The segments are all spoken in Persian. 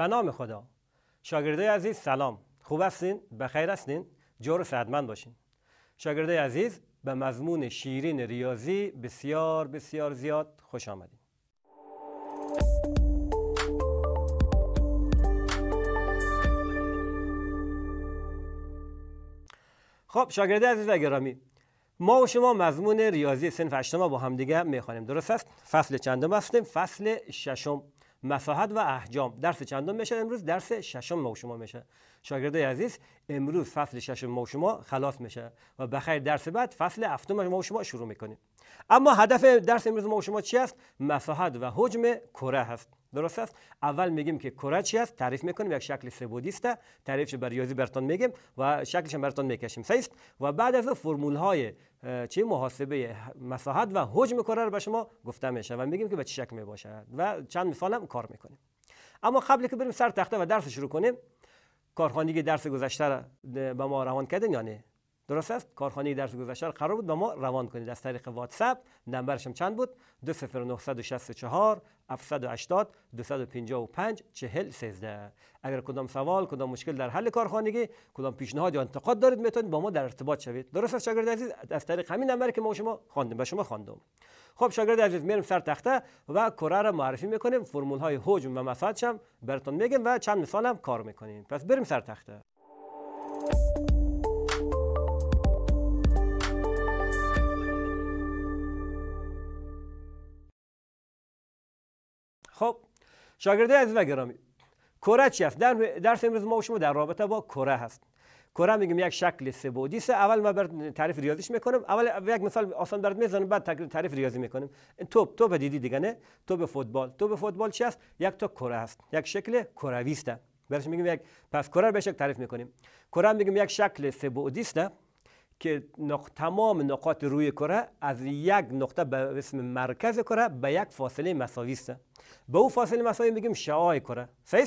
به نام خدا شاگردای عزیز سلام خوب هستین بخیر هستین جور سعدمند باشین شاگردای عزیز به مضمون شیرین ریاضی بسیار بسیار زیاد خوش آمدید. خب شاگرده عزیز و گرامی ما و شما مضمون ریاضی سنف هشتم با همدیگه میخوانیم درست است فصل چندم هستیم فصل ششم مساحت و احجام درس چندم میشه امروز درس ششم ما شما میشه شاگردای عزیز امروز فصل ششم ما شما خلاص میشه و بخیر درس بعد فصل هفتم ما شما شروع میکنیم اما هدف درس امروز ما شما چی است مساحت و حجم کره هست درست است اول میگیم که کره چی است تعریف میکنیم یک شکل بعدی است تعریفش بر ریاضی براتون میگیم و شکلش هم براتون میکشیم است و بعد از فرمول های چه محاسبه مساحت و حجم کره رو به شما گفته میشه و میگیم که به چه شکل میباشد و چند مثال هم کار میکنیم اما قبل که بریم سر تخته و درس شروع کنیم کارخانگی درس گذشته به ما روان کردن یعنی درست است کارخانه درس گذشته قرار بود با ما روان کنید از طریق واتساپ هم چند بود 20964 780 255 40 13 اگر کدام سوال کدام مشکل در حل کارخانگی کدام پیشنهاد یا انتقاد دارید میتونید با ما در ارتباط شوید درست است شاگرد عزیز از طریق همین نمبر که ما شما خواندیم به شما خواندم خب شاگرد عزیز میرم سر تخته و کره را معرفی میکنیم فرمول های حجم و مفادش هم براتون میگم و چند مثال هم کار میکنیم پس بریم سر تخته خب شاگرده عزیز و گرامی کره چی هست در درس امروز ما و شما در رابطه با کره هست کره میگیم یک شکل سه است اول ما بر تعریف ریاضیش میکنم اول یک مثال آسان برات میزنم بعد تعریف ریاضی میکنیم این توپ توپ دیدی دیگه نه توپ فوتبال توپ فوتبال چی است یک تا کره است یک شکل کروی است برش میگیم یک پس کره بهش تعریف میکنیم کره میگیم یک شکل سه است که نق... تمام نقاط روی کره از یک نقطه به اسم مرکز کره به یک فاصله مساوی است به او فاصله مساوی میگیم شعاع کره صحیح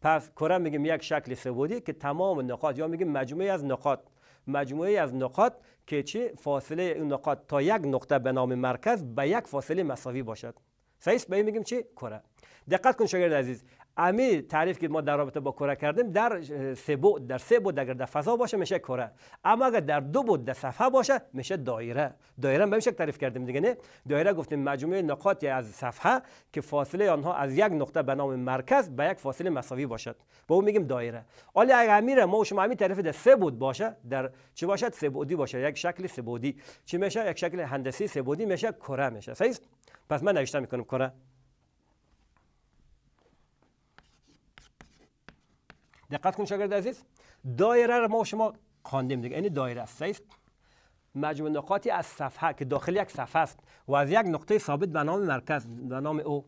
پس کره میگیم یک شکل سبودی که تمام نقاط یا میگیم مجموعه از نقاط مجموعه از نقاط که چه فاصله این نقاط تا یک نقطه به نام مرکز به یک فاصله مساوی باشد صحیح به میگیم چی کره دقت کن شاگرد عزیز امی تعریف که ما در رابطه با کره کردیم در سه بود در سه بود اگر در فضا باشه میشه کره اما اگر در دو بود در صفحه باشه میشه دایره دایره به شکل تعریف کردیم دیگه نه دایره گفتیم مجموعه نقاطی از صفحه که فاصله آنها از یک نقطه به نام مرکز به یک فاصله مساوی باشد به اون میگیم دایره حالا اگر امیر ما و شما امی تعریف در سه بود باشه در چه باشد سه بودی باشه یک شکل سه بودی چی میشه یک شکل هندسی سه بودی میشه کره میشه صحیح پس من نوشتم میکنم کره دقت کن شاگرد عزیز دایره رو ما شما خواندیم دیگه یعنی دایره است مجموع نقاطی از صفحه که داخل یک صفحه است و از یک نقطه ثابت به نام مرکز به نام او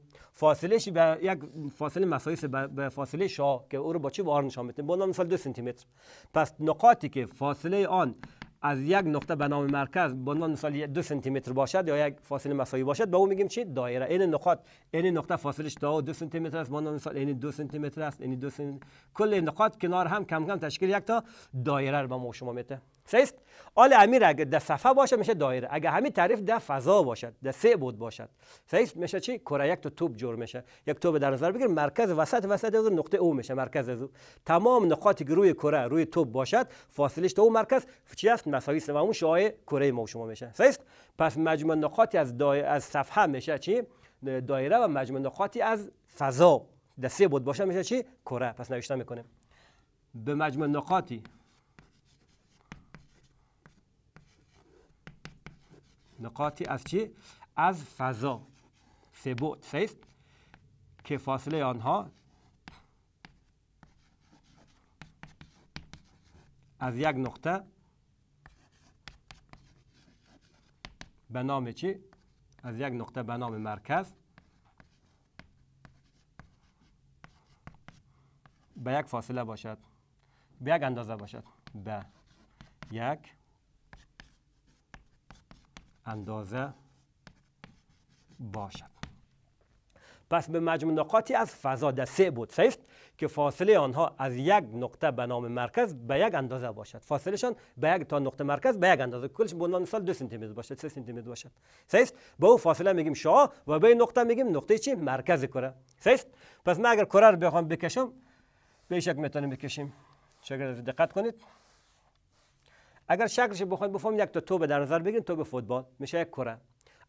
شی به یک فاصله مسایس به فاصله شا که او رو با چی بار نشان میتیم با نام مثال دو سانتی متر پس نقاطی که فاصله آن از یک نقطه به نام مرکز به عنوان مثال دو سانتی متر باشد یا یک فاصله مساوی باشد به او میگیم چی دایره این نقاط این نقطه فاصلش تا دو سانتی متر است به عنوان مثال این دو سانتی متر است این دو سنتی. کل نقاط کنار هم کم کم تشکیل یک تا دایره را به ما شما میده سیست آل امیر اگه در صفحه باشه میشه دایره اگر همین تعریف در فضا باشد در سه بود باشد سیست میشه چی کره یک تو توپ جور میشه یک توپ در نظر بگیر مرکز وسط وسط از نقطه او میشه مرکز از تمام نقاطی که روی کره روی توپ باشد فاصلش تا او مرکز چی است مساوی است و اون شعاع کره ما شما میشه سیست پس مجموع نقاطی از دای... از صفحه میشه چی دایره و مجموع نقاطی از فضا در سه بود باشه میشه چی کره پس نوشته میکنیم به مجموع نقاطی نقاطی از چی؟ از فضا سه بود سیست که فاصله آنها از یک نقطه به نام چی؟ از یک نقطه به نام مرکز به یک فاصله باشد به یک اندازه باشد به یک اندازه باشد پس به مجموع نقاطی از فضا در سه بود است که فاصله آنها از یک نقطه به نام مرکز به یک اندازه باشد شان به یک تا نقطه مرکز به یک اندازه کلش به عنوان مثال 2 سانتی متر باشد 3 سانتی متر باشد سیست به او فاصله میگیم شا و به این نقطه میگیم نقطه چی مرکز کره است پس ما اگر کره رو بخوام بکشم به شک میتونیم بکشیم شاگرد دقت کنید اگر شکلش بخواید بفهمید یک تا توبه در نظر بگیرید توپ فوتبال میشه یک کره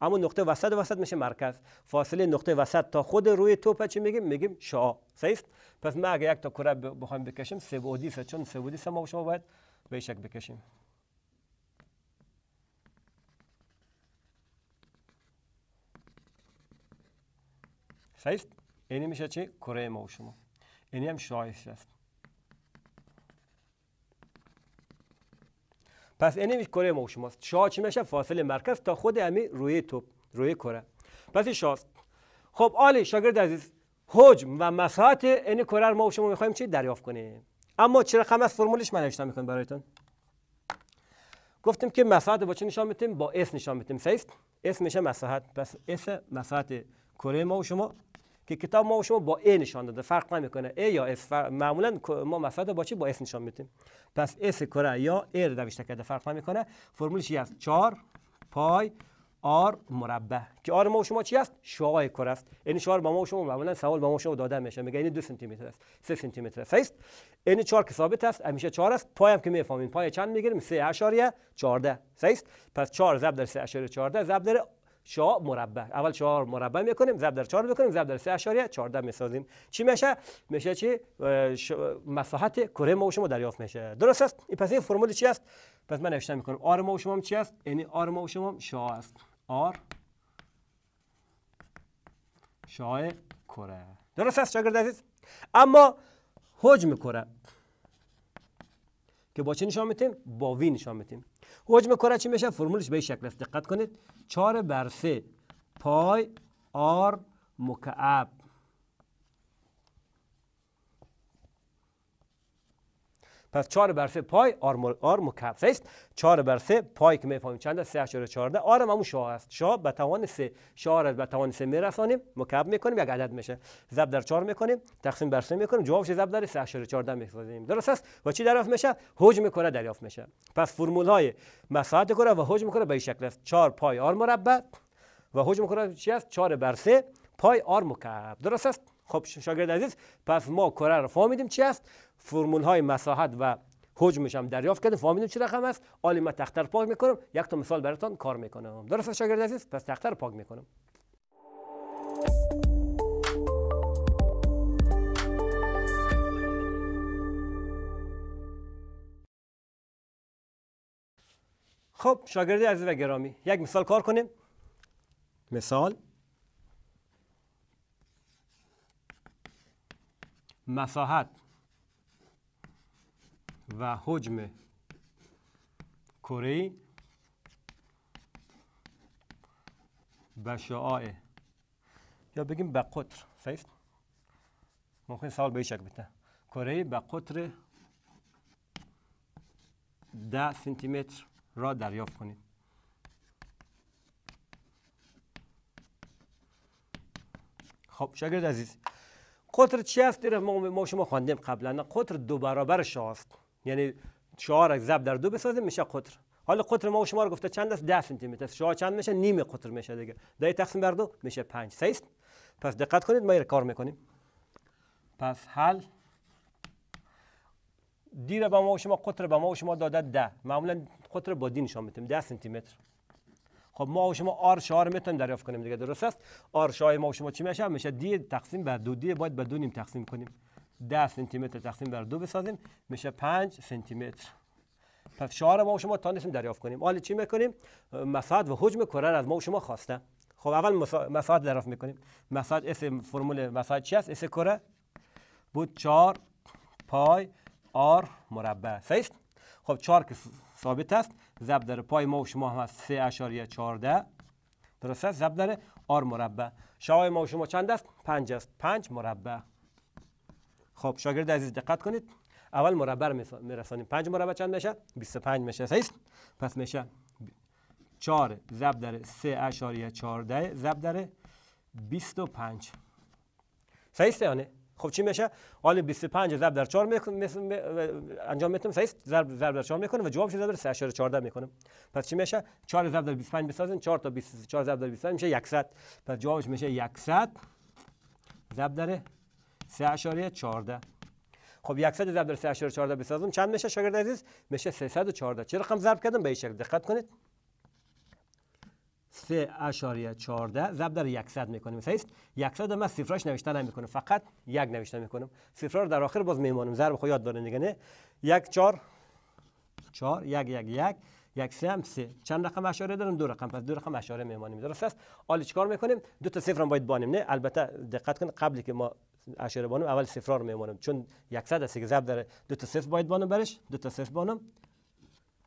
اما نقطه وسط وسط میشه مرکز فاصله نقطه وسط تا خود روی توپ چی میگیم میگیم شعاع صحیح پس ما اگر یک تا کره بخوایم بکشیم سه چون سه بعدی ما شما باید به شکل بکشیم صحیح اینی میشه چی کره ما و شما اینی هم شعاع است پس این کره ما و شماست شاه چی میشه فاصله مرکز تا خود امی روی توپ روی کره پس شاست خب آلی شاگرد عزیز حجم و مساحت این کره ما و شما میخوایم چی دریافت کنیم اما چه رقم از فرمولش من نوشتم میکنم برایتون گفتیم که مساحت با چه نشان میتیم با اس نشان میتیم سیست اس میشه مساحت پس اس مساحت کره ما و شما که کتاب ما شما با A نشان داده فرق نمیکنه A یا F معمولا ما مفرد با چی با S نشان میدیم پس F کره یا A رو نوشته کرده فرق نمیکنه فرمولش است 4 پای R مربع که آر ما شما چی است شعاع کره است این یعنی شعاع با ما شما معمولا سوال با ما شما داده میشه میگه این 2 سانتی متر است 3 سانتی متر است یعنی این 4 که ثابت است همیشه 4 است پای هم که میفهمیم پای چند میگیریم 3.14 صحیح است پس 4 ضرب در 3.14 ضرب در شا مربع اول چهار مربع میکنیم ضرب در چهار میکنیم ضرب در سه اشاریه چهارده میسازیم چی میشه میشه چی مساحت کره ما و شما دریافت میشه درست است این پس این فرمول چی است پس من نوشتم میکنم آر ما و شما هم چی است یعنی آر ما و شما هم است آر شای کره درست است شاگرد عزیز اما حجم کره که با چه نشان میتیم با وی نشان میتیم حجم کره چی میشه فرمولش به این شکل است دقت کنید 4 بر 3 پای آر مکعب پس 4 بر 3 پای آر, آر مکعب است 4 بر 3 پای که میفهمیم چند است 3.14 آر هم همون شاه است شاه به توان 3 شاه را به توان 3 میرسانیم مکعب میکنیم یک عدد میشه ضرب در 4 میکنیم تقسیم بر 3 میکنیم جوابش ضرب در 3.14 میسازیم درست است و چی دریافت میشه حجم کره دریافت میشه پس فرمول های مساحت کره و حجم کره به این شکل است 4 پای آر مربع و حجم کره چی است 4 بر 3 پای آر مکعب درست است خب شاگرد عزیز پس ما کره رو فهمیدیم چی است فرمول های مساحت و حجمش هم دریافت کردیم فهمیدیم چه رقم است عالی من تخته پاک میکنم یک تا مثال براتون کار میکنم درست شاگرد عزیز پس تخته پاک میکنم خب شاگردی عزیز و گرامی یک مثال کار کنیم مثال مساحت و حجم کره به شعاع یا بگیم به قطر صحیح ممکن سوال به شکل بده کره به قطر ده سانتی متر را دریافت کنید خب شاگرد عزیز قطر چی است ما, ما شما خواندیم قبلا قطر دو برابر شاه است یعنی شاه را زب در دو بسازیم میشه قطر حالا قطر ما شما رو گفته چند است 10 سانتی متر شاه چند میشه نیم قطر میشه دیگه ده تقسیم بر دو میشه 5 است؟ پس دقت کنید ما این کار میکنیم پس حل دیره با ما و شما قطر با ما شما داده ده معمولا قطر با دین نشان میتیم 10 سانتی متر خب ما و شما آر شار میتونیم دریافت کنیم دیگه درست است آر شای ما و شما چی میشه میشه دی تقسیم بر دو دی باید به دو نیم تقسیم کنیم 10 سانتی متر تقسیم بر دو بسازیم میشه 5 سانتی متر پس شار ما و شما تانستیم دریافت کنیم حالا چی میکنیم مساحت و حجم کره از ما و شما خواسته خب اول مساحت دریافت میکنیم مساحت اس فرمول مساحت چی است اس کره بود 4 پای آر مربع صحیح خب 4 که ثابت است ضرب در پای ما و شما هم از 3.14 درست است ضرب در آر مربع شای ما و شما چند است 5 است 5 مربع خب شاگرد عزیز دقت کنید اول مربع میرسانیم 5 مربع چند میشه 25 میشه است پس میشه 4 ضرب در 3.14 ضرب در 25 صحیح است یا نه خب چی میشه حالا 25 ضرب در 4 میکنه انجام میتونم صحیح ضرب ضرب در 4 میکنه و جواب ضرب در 3.14 میکنم پس چی میشه 4 ضرب در 25 بسازیم 4 تا 24 ضرب در 25 میشه 100 پس جوابش میشه 100 ضرب در 3.14 خب 100 ضرب در 3.14 بسازم چند میشه شاگرد عزیز میشه 314 چه رقم ضرب کردم به این شکل دقت کنید سه اشاریه چارده ضرب در یکصد میکنیم مثلا است یکصد من صفرش نوشته نمیکنم فقط یک نوشته میکنم صفر رو در آخر باز میمانم ضرب خود یاد داره دیگه نه یک چار چار یک یک یک یک سه هم سه چند رقم اشاره دارم دو رقم پس دو رقم اشاره میمانیم درست است حالا چیکار میکنیم دو تا صفر هم باید بانیم نه البته دقت کن قبلی که ما اشاره بانم اول صفر رو میمانم چون یکصد است که ضرب داره دو تا صفر باید بانم برش دو تا صفر بانم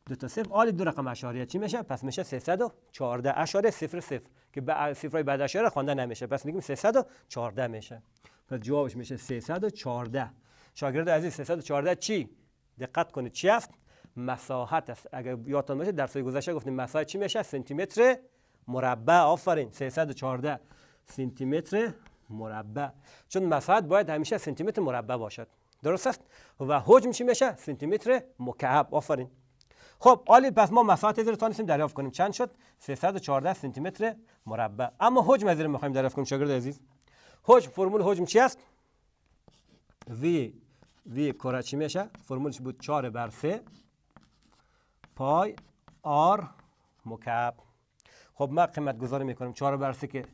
دو تا صفر آره، دو رقم اشاریه چی میشه پس میشه 314 اشاره صفر که به صفرای بعد اشاره خوانده نمیشه پس میگیم 314 میشه پس جوابش میشه 314 شاگرد عزیز 314 چی دقت کنید چی است مساحت است اگر یادتان باشه در سوی گذشته گفتیم مساحت چی میشه سانتی متر مربع آفرین 314 سانتی متر مربع چون مساحت باید همیشه سانتی متر مربع باشد درست است و حجم چی میشه سانتی متر مکعب آفرین خب عالی پس ما مساحت زیر تا دریافت کنیم چند شد 314 سانتی متر مربع اما حجم زیر میخوایم دریافت کنیم شاگرد عزیز حجم فرمول حجم چی است وی وی کره چی میشه فرمولش بود 4 بر 3 پای آر مکعب خب ما قیمت گذاری میکنیم 4 بر 3 که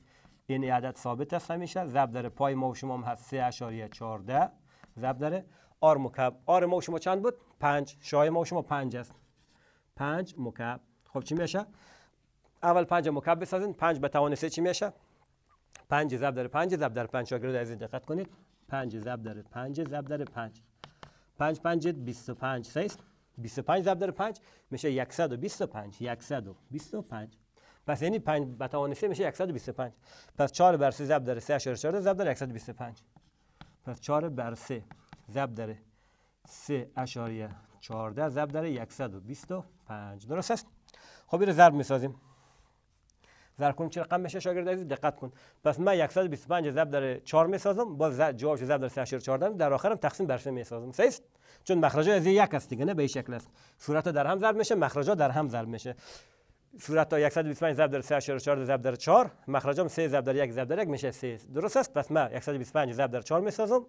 این عدد ثابت است همیشه ضرب در پای ما و شما هم هست 3.14 ضرب در آر مکعب آر ما و شما چند بود 5 شای ما و شما 5 است 5 مکب. خب چی میشه؟ اول 5 رو مکب بسازین. 5 به طوان 3 چی میشه؟ 5 ضب داره 5. ضب در 5. اگر رو در این دقیقه کنید. 5 ضب داره 5. ضب داره 5. 5، 5 هست. 25 صحیح است؟ 25 ضب داره 5. میشه 125. 125. پس یعنی 5 به طوان 3 میشه 125. پس 4 بر 3 ضب داره 3 اشاره 14. 125. پس 4 بر 3 ضب داره 3 14 ضرب در 125 درست است خب رو ضرب میسازیم ضرب کنیم چه رقم میشه شاگرد عزیز دقت کن پس من 125 ضرب در 4 میسازم با جوابش ضرب در 14 در آخرم تقسیم بر 3 میسازم صحیح چون مخرج از یک است دیگه نه به این شکل است صورت در هم ضرب میشه مخرج در هم ضرب میشه صورت تا 125 ضرب در 3.4 ضرب در 4 مخرجم 3 ضرب در 1 ضرب در 1 میشه 3 درست است پس من 125 ضرب در 4 میسازم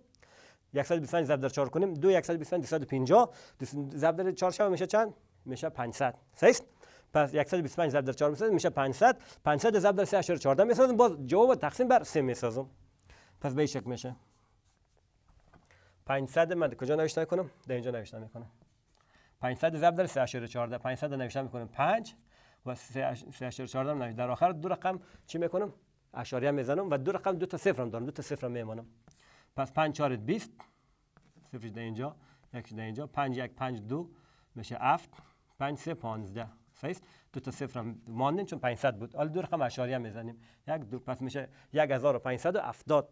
125 ضرب در 4 کنیم 2 125 250 ضرب در 4 شب میشه چند میشه 500 صحیح است پس 125 ضرب در 4 میشه میشه 500 500 ضرب در 3.14 میسازم باز جواب تقسیم بر 3 میسازم پس به شک میشه 500 من کجا نوشته کنم در اینجا نوشته میکنم 500 ضرب در 3.14 500 نوشته میکنم 5 و 3.14 نوشته در آخر دو رقم چی میکنم اشاریه میزنم و دو رقم دو تا صفرم دارم دو تا صفرم پس پنج چارت بیست سفرش در اینجا یکش در اینجا پنج یک پنج دو میشه افت، پنج سه پانزده صحیح دو تا صفر هم ماندن چون 500 بود حالا دور هم میزنیم یک دو پس میشه 1570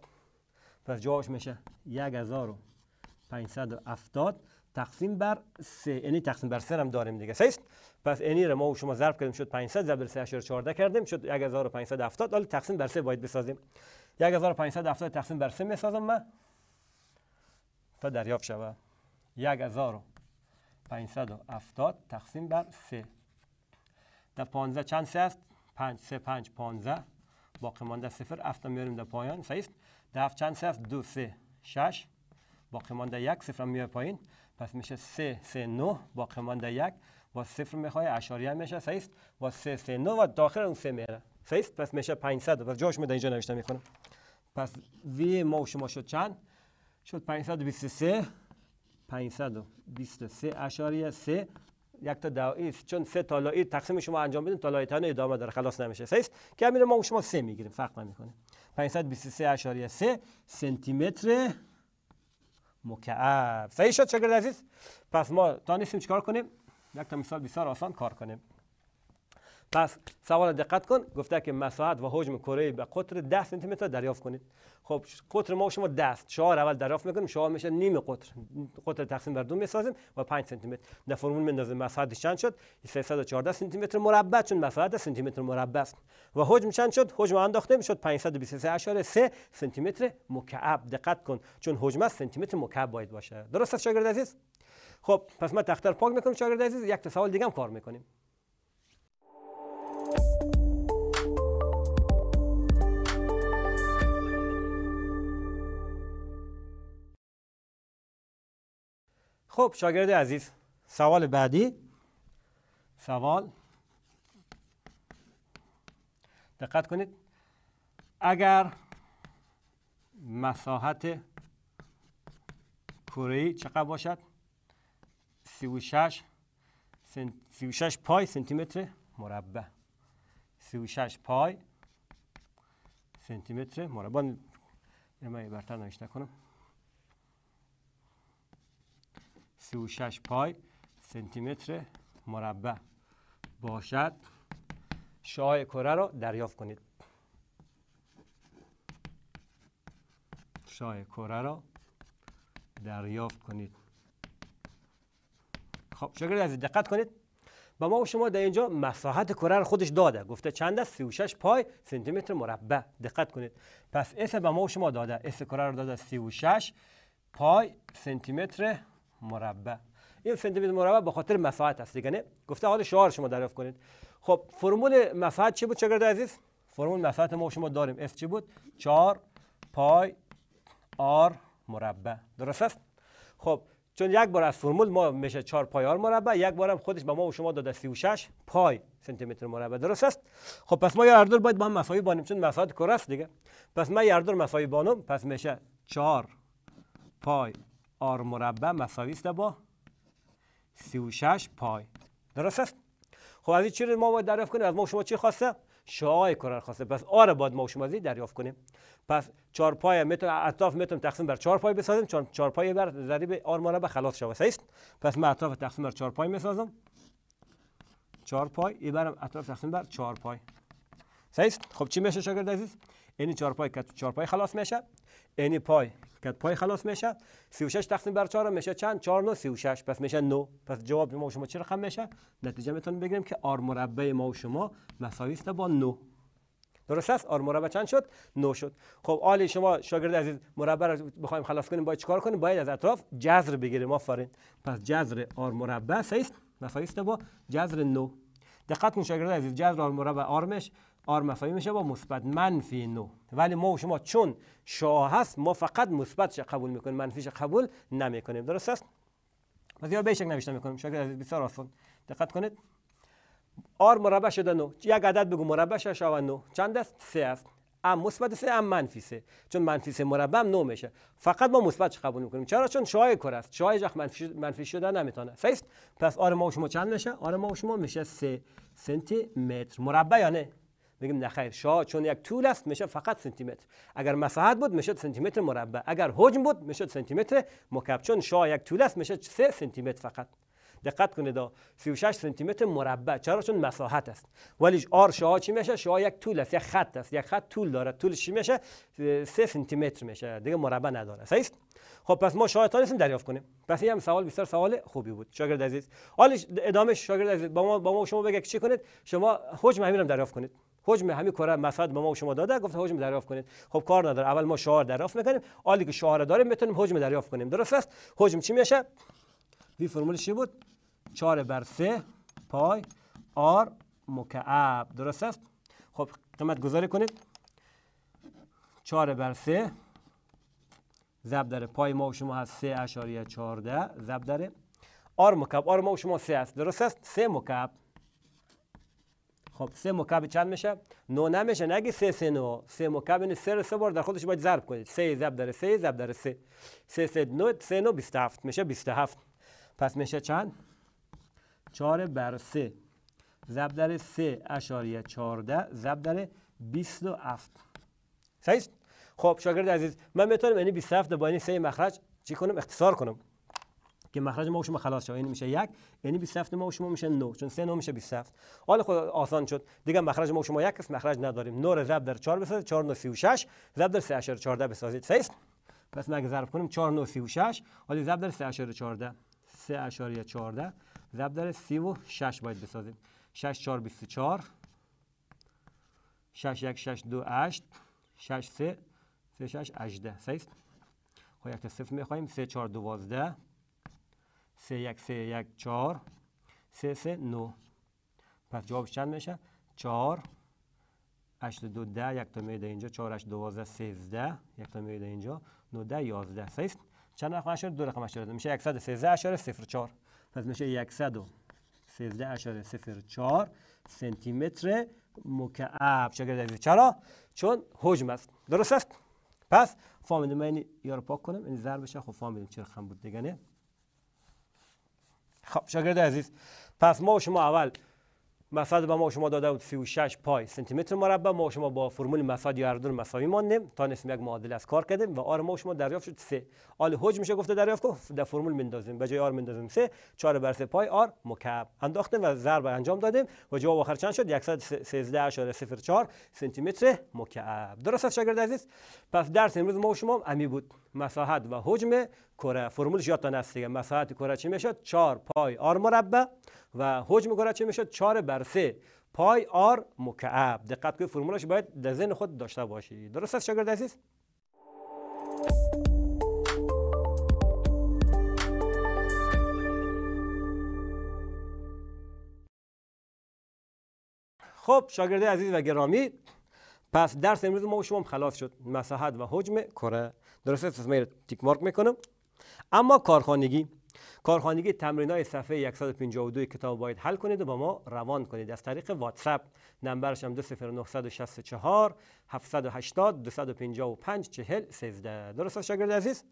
پس جوابش میشه 1570 تقسیم بر 3 یعنی تقسیم بر 3 هم داریم دیگه صحیح پس اینی رو ما و شما ضرب کردیم شد 500 ضرب 3.14 کردیم شد 1570 حالا تقسیم بر 3 باید بسازیم 1570 تقسیم بر 3 میسازم من تا دریافت شود 1570 تقسیم بر 3 در 15 چند سه است 5 3 5 15 باقی مانده 0 هفت میاریم در پایان صحیح است در هفت چند سه است 2 3 6 باقی مانده 1 صفر میاد پایین پس میشه 3 3 9 باقی مانده 1 با صفر میخواه اشاریه میشه صحیح است با 3 3 9 و داخل اون سه میره فیست پس میشه 500 پس جاش میده اینجا نوشته میکنم پس وی ما و شما شد چند شد 523 523 اشاریه 3 یک تا دعایی چون سه تالایی تقسیم شما انجام بدین تالایی تن ادامه داره خلاص نمیشه سه است که میره ما و شما سه میگیریم فرق کنه 523 اشاریه 3 سانتی متر مکعب صحیح شد شاگرد عزیز پس ما تا چکار چیکار کنیم یک تا مثال بسیار آسان کار کنیم پس سوال دقت کن گفته که مساحت و حجم کره به قطر 10 سانتی متر دریافت کنید خب قطر ما شما 10 شعار اول دریافت میکنیم شعار میشه نیم قطر قطر تقسیم بر دو میسازیم و 5 سانتی متر در فرمول میندازیم مساحت چند شد 314 سانتی متر مربع چون مساحت سانتی متر مربع است و حجم چند شد حجم انداختیم شد 523.3 سانتی متر مکعب دقت کن چون حجم است سانتی متر مکعب باید باشه درست است شاگرد عزیز خب پس ما تختر پاک میکنیم شاگرد عزیز یک تا سوال دیگه هم کار میکنیم خب شاگرد عزیز سوال بعدی سوال دقت کنید اگر مساحت کره چقدر باشد 36 36 پای سانتی متر مربع 36 پای سانتی متر مربع من برتر نوشته کنم 36 پای سنتیمتر مربع باشد شعاع کره را دریافت کنید شعاع کره را دریافت کنید خب شاگرد از دقت کنید با ما و شما در اینجا مساحت کره را خودش داده گفته چند است 36 پای سانتی مربع دقت کنید پس اس به ما و شما داده اس کره را داده 36 پای سانتی متر مربع این سانتی مربع به خاطر مساحت است دیگه نه گفته حال شعار شما دریافت کنید خب فرمول مساحت چی بود چقدر عزیز فرمول مساحت ما شما داریم اف چی بود 4 پای آر مربع درست است خب چون یک بار از فرمول ما میشه 4 پای آر مربع یک بار هم خودش به ما و شما داده 36 پای سانتی متر مربع درست است خب پس ما هر باید با هم مساوی بانیم چون مساحت کره است دیگه پس ما هر دور مساوی بانم پس میشه 4 پای آر مربع مساوی است با 36 پای درست است خب از ما باید دریافت کنیم از ما شما چی خواسته شعاع کرر خواسته پس آره باد ما شما دریافت کنیم پس 4 پای متر اطراف میتونیم تقسیم بر 4 پای بسازیم چون 4 پای بر ضریب آر مربع خلاص شوه است پس من اطراف تقسیم بر 4 پای میسازم 4 پای ای برم اطراف تقسیم بر 4 پای صحیح خب چی میشه شاگرد عزیز این 4 پای که 4 پای خلاص میشه یعنی پای که پای خلاص میشه 36 تقسیم بر 4 میشه چند 4 9 36 پس میشه 9 پس جواب ما و شما چه رقم میشه نتیجه میتونیم بگیریم که آر مربع ما و شما مساوی است با 9 درست است آر مربع چند شد 9 شد خب عالی شما شاگرد عزیز مربع رو بخوایم خلاص کنیم باید چیکار کنیم باید از اطراف جذر بگیریم آفرین پس جذر آر مربع است مساوی است با جذر 9 دقت کن شاگرد عزیز جذر آر مربع آرمش آر مساوی میشه با مثبت منفی نو ولی ما و شما چون شاه هست ما فقط مثبتش قبول میکنیم منفیش قبول نمیکنیم درست است پس یا بیشک نوشته میکنیم شاید از بسیار آسان دقت کنید آر مربع شده نو یک عدد بگو مربع شده شاو نو چند است سه است ام مثبت سه ام منفی سه چون منفی سه مربع هم نو میشه فقط ما مثبتش قبول میکنیم چرا چون شای کر است شای جخ منفی منفی شده نمیتونه سه پس آر ما و شما چند میشه آر ما و شما میشه سه سانتی متر مربع یا نه بگیم نخیر شا، چون یک طول است میشه فقط سانتی متر اگر مساحت بود میشد سانتی متر مربع اگر حجم بود میشد سانتی متر مکعب چون شا یک طول است میشه 3 سانتی متر فقط دقت کنید 36 سانتی متر مربع چرا چون مساحت است ولی آر شا چی میشه شا یک طول است یک خط است یک خط طول دارد طول چی میشه 3 سانتی متر میشه دیگه مربع نداره صحیح خب پس ما شاید نیستیم دریافت کنیم پس این هم سوال بسیار سوال خوبی بود شاگرد عزیز حالش ادامه شاگرد عزیز با ما با ما شما بگه چی کنید شما حجم همین رو دریافت کنید حجم همین کره مسد به ما و شما داده گفت حجم دریافت کنید خب کار نداره اول ما شعار دریافت میکنیم حالی که شعار داریم میتونیم حجم دریافت کنیم درست است حجم چی میشه بی فرمولش چی بود 4 بر 3 پای آر مکعب درست است خب قیمت گذاری کنید 4 بر 3 ضرب در پای ما و شما هست 3 اشاریه 14 ضرب در آر مکعب آر ما و شما 3 است درست است 3 مکعب خب سه مکعب چند میشه نو نمیشه نگی سه سه نو سه مکعب یعنی سه رو سه بار در خودش باید ضرب کنید سه ضرب در سه ضرب در سه سه سه نو سه نو بیست هفت میشه بیست هفت پس میشه چند چهار بر سه ضرب در سه اشاریه چهارده ضرب در بیست و هفت صحیح خب شاگرد عزیز من میتونم یعنی بیست هفت با این یعنی سه مخرج چی کنم اختصار کنم که مخرج ما و شما خلاص شد این میشه یک یعنی 27 ما و شما میشه 9 چون 3 9 میشه 27 حال خود آسان شد دیگه مخرج ما و شما یک است مخرج نداریم 9 ضرب در 4 بسازید 4 9 36 ضرب در 3 اشار 14 بسازید فیس پس ما اگه ضرب کنیم 4 9 36 حالا ضرب در 3 اشار 14 3 اشار 14 ضرب در 36 باید بسازیم 6 4 24 6 1 6 2 8 6 3 3 6 18 صحیح خب یک تا صفر میخوایم 3 4 12 سه یک سه یک چهار سه سه نو پس جوابش چند میشه چهار هشت دو یک تا میده اینجا چهار دوازده سیزده یک تا میده اینجا نو ده یازده سیست چند رقم اشاره دو رقم اشاره میشه یکصد سیزده اشاره صفر پس میشه یکصد و سیزده اشاره صفر چهار سنتیمتر مکعب چرا؟ چون حجم است درست است؟ پس فامیل من یارو پاک کنم این یعنی ضربش خب چه رقم بود دیگه نه خب شاگرد عزیز پس ما و شما اول مساحت به ما شما داده بود 36 پای سانتی متر مربع ما شما با فرمول مساحت یاردون اردون مساوی ماندیم تا نسیم یک معادله از کار کردیم و آر ما شما دریافت شد 3 آل حجم میشه گفته دریافت کو در فرمول میندازیم به جای آر میندازیم 3 4 بر 3 پای آر مکعب انداختیم و ضرب انجام دادیم و جواب آخر چند شد 113.04 سانتی متر مکعب درست است شاگرد عزیز پس درس امروز ما شما امی بود مساحت و حجم کره فرمولش تا هست دیگه مساحت کره چی میشد 4 پای آر مربع و حجم کره چی میشد 4 بر 3 پای آر مکعب دقت کنید فرمولش باید در ذهن خود داشته باشید درست است شاگرد عزیز خب شاگرد عزیز و گرامی پس درس امروز ما و شما خلاص شد مساحت و حجم کره درست است من تیک مارک میکنم اما کارخانگی کارخانگی تمرین های صفحه 152 کتاب باید حل کنید و با ما روان کنید از طریق واتساپ نمبرش هم 20964 780 255 40 13 درست شاگرد عزیز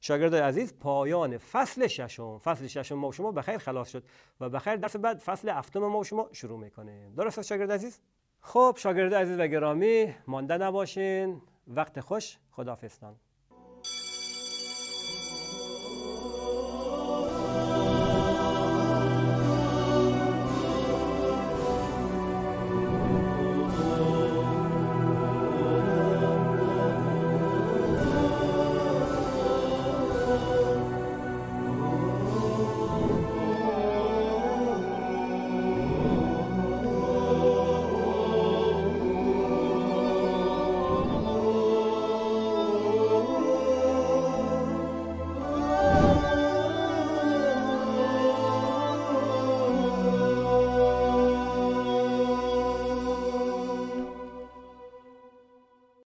شاگرد عزیز پایان فصل ششم فصل ششم ما و شما بخیر خلاص شد و بخیر درس بعد فصل هفتم ما و شما شروع میکنه. درست شاگرد عزیز خب شاگرد عزیز و گرامی مانده نباشین وقت خوش خدافستان